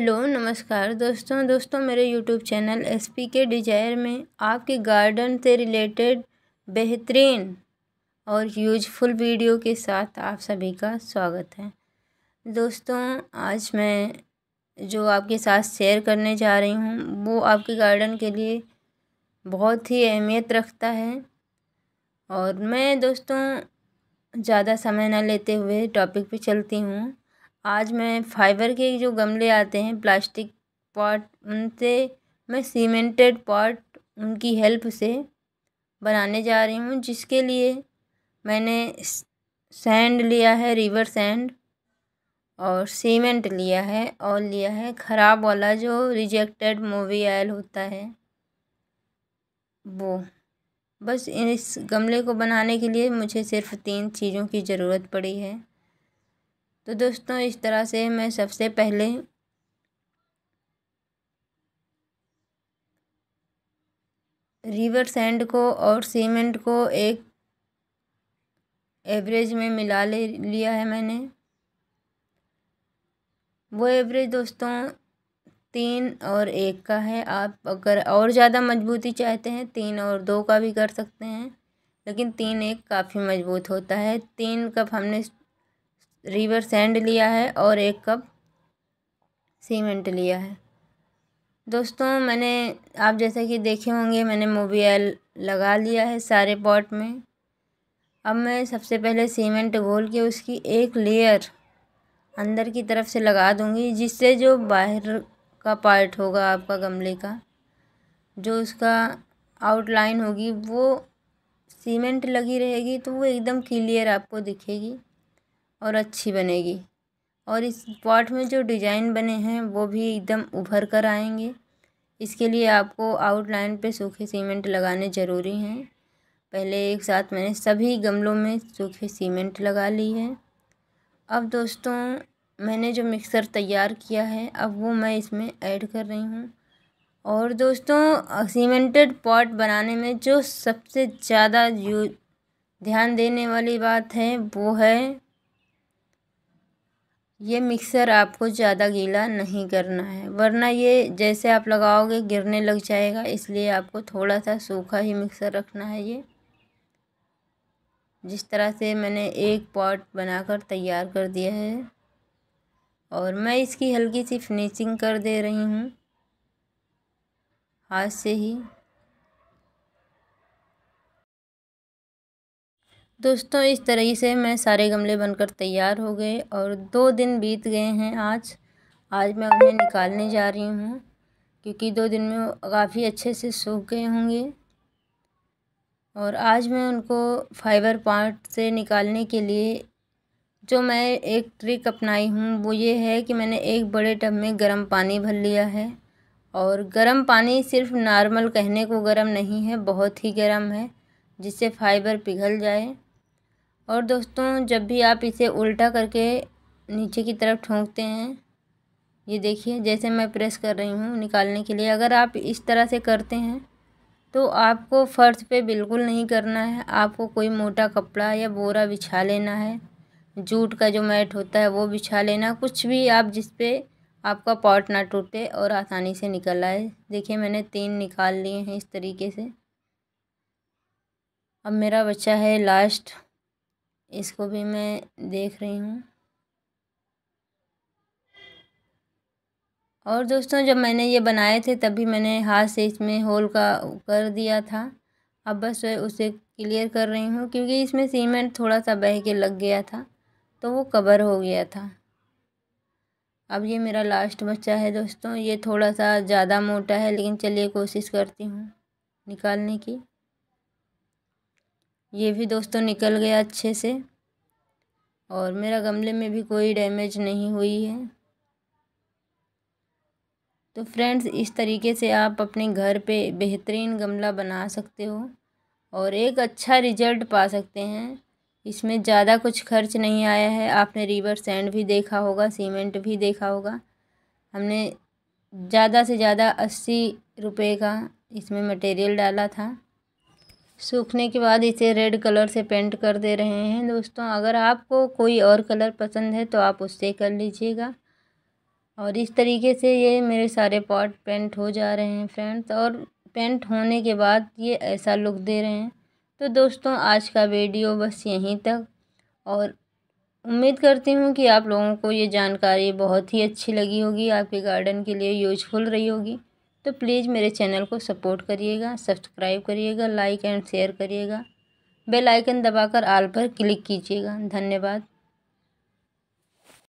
hello नमस्कार दोस्तों दोस्तों मेरे YouTube channel S P K desire में आपके गार्डन से रिलेटेड बेहतरीन और यूजफुल वीडियो के साथ आप सभी का स्वागत है दोस्तों आज मैं जो आपके साथ शेयर करने जा रही हूँ वो आपके गार्डन के लिए बहुत ही अहमियत रखता है और मैं दोस्तों ज़्यादा समय ना लेते हुए टॉपिक पर चलती हूँ आज मैं फाइबर के जो गमले आते हैं प्लास्टिक पॉट उनसे मैं सीमेंटेड पॉट उनकी हेल्प से बनाने जा रही हूँ जिसके लिए मैंने सैंड लिया है रिवर सैंड और सीमेंट लिया है और लिया है ख़राब वाला जो रिजेक्टेड मूवी आयल होता है वो बस इस गमले को बनाने के लिए मुझे सिर्फ तीन चीज़ों की ज़रूरत पड़ी है तो दोस्तों इस तरह से मैं सबसे पहले रिवर सैंड को और सीमेंट को एक एवरेज में मिला ले लिया है मैंने वो एवरेज दोस्तों तीन और एक का है आप अगर और ज़्यादा मजबूती चाहते हैं तीन और दो का भी कर सकते हैं लेकिन तीन एक काफ़ी मजबूत होता है तीन कप हमने रिवर सैंड लिया है और एक कप सीमेंट लिया है दोस्तों मैंने आप जैसा कि देखे होंगे मैंने मोबियल लगा लिया है सारे पॉट में अब मैं सबसे पहले सीमेंट घोल के उसकी एक लेयर अंदर की तरफ से लगा दूंगी जिससे जो बाहर का पार्ट होगा आपका गमले का जो उसका आउटलाइन होगी वो सीमेंट लगी रहेगी तो वो एकदम क्लियर आपको दिखेगी और अच्छी बनेगी और इस पॉट में जो डिजाइन बने हैं वो भी एकदम उभर कर आएंगे इसके लिए आपको आउटलाइन पे सूखे सीमेंट लगाने ज़रूरी हैं पहले एक साथ मैंने सभी गमलों में सूखे सीमेंट लगा ली है अब दोस्तों मैंने जो मिक्सर तैयार किया है अब वो मैं इसमें ऐड कर रही हूँ और दोस्तों सीमेंटेड पॉट बनाने में जो सबसे ज़्यादा ध्यान देने वाली बात है वो है ये मिक्सर आपको ज़्यादा गीला नहीं करना है वरना ये जैसे आप लगाओगे गिरने लग जाएगा इसलिए आपको थोड़ा सा सूखा ही मिक्सर रखना है ये जिस तरह से मैंने एक पॉट बनाकर तैयार कर दिया है और मैं इसकी हल्की सी फिनिशिंग कर दे रही हूँ हाथ से ही दोस्तों इस तरह से मैं सारे गमले बनकर तैयार हो गए और दो दिन बीत गए हैं आज आज मैं उन्हें निकालने जा रही हूँ क्योंकि दो दिन में काफ़ी अच्छे से सूख गए होंगे और आज मैं उनको फाइबर पार्ट से निकालने के लिए जो मैं एक ट्रिक अपनाई हूँ वो ये है कि मैंने एक बड़े टब में गर्म पानी भर लिया है और गर्म पानी सिर्फ नॉर्मल कहने को गर्म नहीं है बहुत ही गर्म है जिससे फाइबर पिघल जाए और दोस्तों जब भी आप इसे उल्टा करके नीचे की तरफ ठोंकते हैं ये देखिए जैसे मैं प्रेस कर रही हूँ निकालने के लिए अगर आप इस तरह से करते हैं तो आपको फ़र्श पे बिल्कुल नहीं करना है आपको कोई मोटा कपड़ा या बोरा बिछा लेना है जूट का जो मैट होता है वो बिछा लेना कुछ भी आप जिस पे आपका पॉट ना टूटे और आसानी से निकल आए देखिए मैंने तीन निकाल लिए हैं इस तरीके से अब मेरा बच्चा है लास्ट इसको भी मैं देख रही हूँ और दोस्तों जब मैंने ये बनाए थे तभी मैंने हाथ से इसमें होल का कर दिया था अब बस उसे क्लियर कर रही हूँ क्योंकि इसमें सीमेंट थोड़ा सा बह के लग गया था तो वो कवर हो गया था अब ये मेरा लास्ट बच्चा है दोस्तों ये थोड़ा सा ज़्यादा मोटा है लेकिन चलिए कोशिश करती हूँ निकालने की ये भी दोस्तों निकल गया अच्छे से और मेरा गमले में भी कोई डैमेज नहीं हुई है तो फ्रेंड्स इस तरीके से आप अपने घर पे बेहतरीन गमला बना सकते हो और एक अच्छा रिजल्ट पा सकते हैं इसमें ज़्यादा कुछ खर्च नहीं आया है आपने रिवर सैंड भी देखा होगा सीमेंट भी देखा होगा हमने ज़्यादा से ज़्यादा अस्सी रुपये का इसमें मटेरियल डाला था सूखने के बाद इसे रेड कलर से पेंट कर दे रहे हैं दोस्तों अगर आपको कोई और कलर पसंद है तो आप उससे कर लीजिएगा और इस तरीके से ये मेरे सारे पॉट पेंट हो जा रहे हैं फ्रेंड्स और पेंट होने के बाद ये ऐसा लुक दे रहे हैं तो दोस्तों आज का वीडियो बस यहीं तक और उम्मीद करती हूँ कि आप लोगों को ये जानकारी बहुत ही अच्छी लगी होगी आपके गार्डन के लिए यूजफुल रही होगी तो प्लीज़ मेरे चैनल को सपोर्ट करिएगा सब्सक्राइब करिएगा लाइक एंड शेयर करिएगा बेल आइकन दबाकर आल पर क्लिक कीजिएगा धन्यवाद